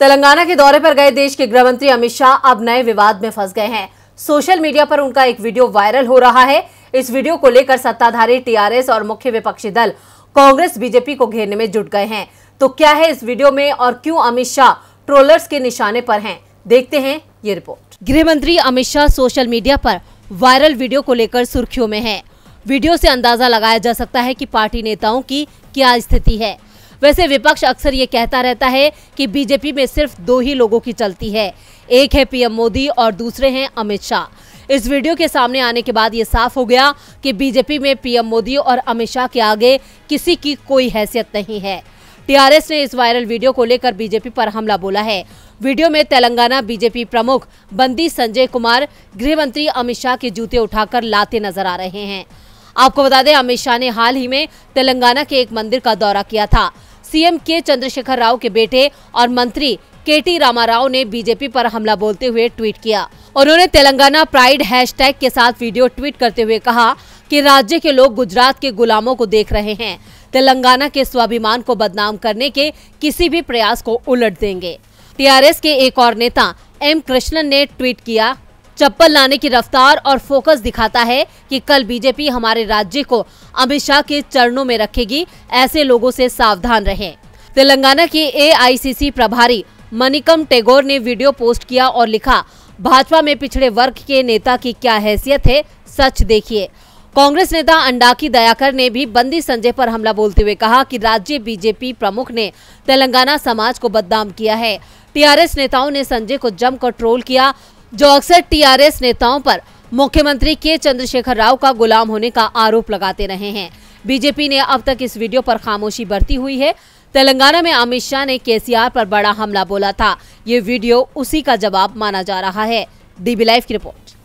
तेलंगाना के दौरे पर गए देश के गृह मंत्री अमित शाह अब नए विवाद में फंस गए हैं सोशल मीडिया पर उनका एक वीडियो वायरल हो रहा है इस वीडियो को लेकर सत्ताधारी टीआरएस और मुख्य विपक्षी दल कांग्रेस बीजेपी को घेरने में जुट गए हैं तो क्या है इस वीडियो में और क्यों अमित शाह ट्रोलर्स के निशाने पर हैं देखते हैं ये रिपोर्ट गृह मंत्री अमित शाह सोशल मीडिया पर वायरल वीडियो को लेकर सुर्खियों में है वीडियो से अंदाजा लगाया जा सकता है की पार्टी नेताओं की क्या स्थिति है वैसे विपक्ष अक्सर ये कहता रहता है कि बीजेपी में सिर्फ दो ही लोगों की चलती है एक है पीएम मोदी और दूसरे हैं अमित शाह इस वीडियो के सामने आने के बाद ये साफ हो गया कि बीजेपी में पीएम मोदी और अमित शाह के आगे किसी की कोई हैसियत नहीं है टीआरएस ने इस वायरल वीडियो को लेकर बीजेपी पर हमला बोला है वीडियो में तेलंगाना बीजेपी प्रमुख बंदी संजय कुमार गृह मंत्री अमित शाह के जूते उठाकर लाते नजर आ रहे हैं आपको बता दें अमित शाह ने हाल ही में तेलंगाना के एक मंदिर का दौरा किया था सीएम के चंद्रशेखर राव के बेटे और मंत्री केटी रामा राव ने बीजेपी पर हमला बोलते हुए ट्वीट किया उन्होंने तेलंगाना प्राइड हैशटैग के साथ वीडियो ट्वीट करते हुए कहा कि राज्य के लोग गुजरात के गुलामों को देख रहे हैं तेलंगाना के स्वाभिमान को बदनाम करने के किसी भी प्रयास को उलट देंगे टीआरएस के एक और नेता एम कृष्णन ने ट्वीट किया चप्पल लाने की रफ्तार और फोकस दिखाता है कि कल बीजेपी हमारे राज्य को अमित शाह के चरणों में रखेगी ऐसे लोगों से सावधान रहें तेलंगाना के एआईसीसी प्रभारी मनिकम टेगोर ने वीडियो पोस्ट किया और लिखा भाजपा में पिछड़े वर्ग के नेता की क्या हैसियत है सच देखिए कांग्रेस नेता अंडाकी दयाकर ने भी बंदी संजय पर हमला बोलते हुए कहा कि राज्य बीजेपी प्रमुख ने तेलंगाना समाज को बदनाम किया है टीआरएस नेताओं ने संजय को जमकर ट्रोल किया जो अक्सर टीआरएस नेताओं पर मुख्यमंत्री के चंद्रशेखर राव का गुलाम होने का आरोप लगाते रहे हैं बीजेपी ने अब तक इस वीडियो पर खामोशी बरती हुई है तेलंगाना में अमित शाह ने केसीआर पर बड़ा हमला बोला था ये वीडियो उसी का जवाब माना जा रहा है डीबी लाइव की रिपोर्ट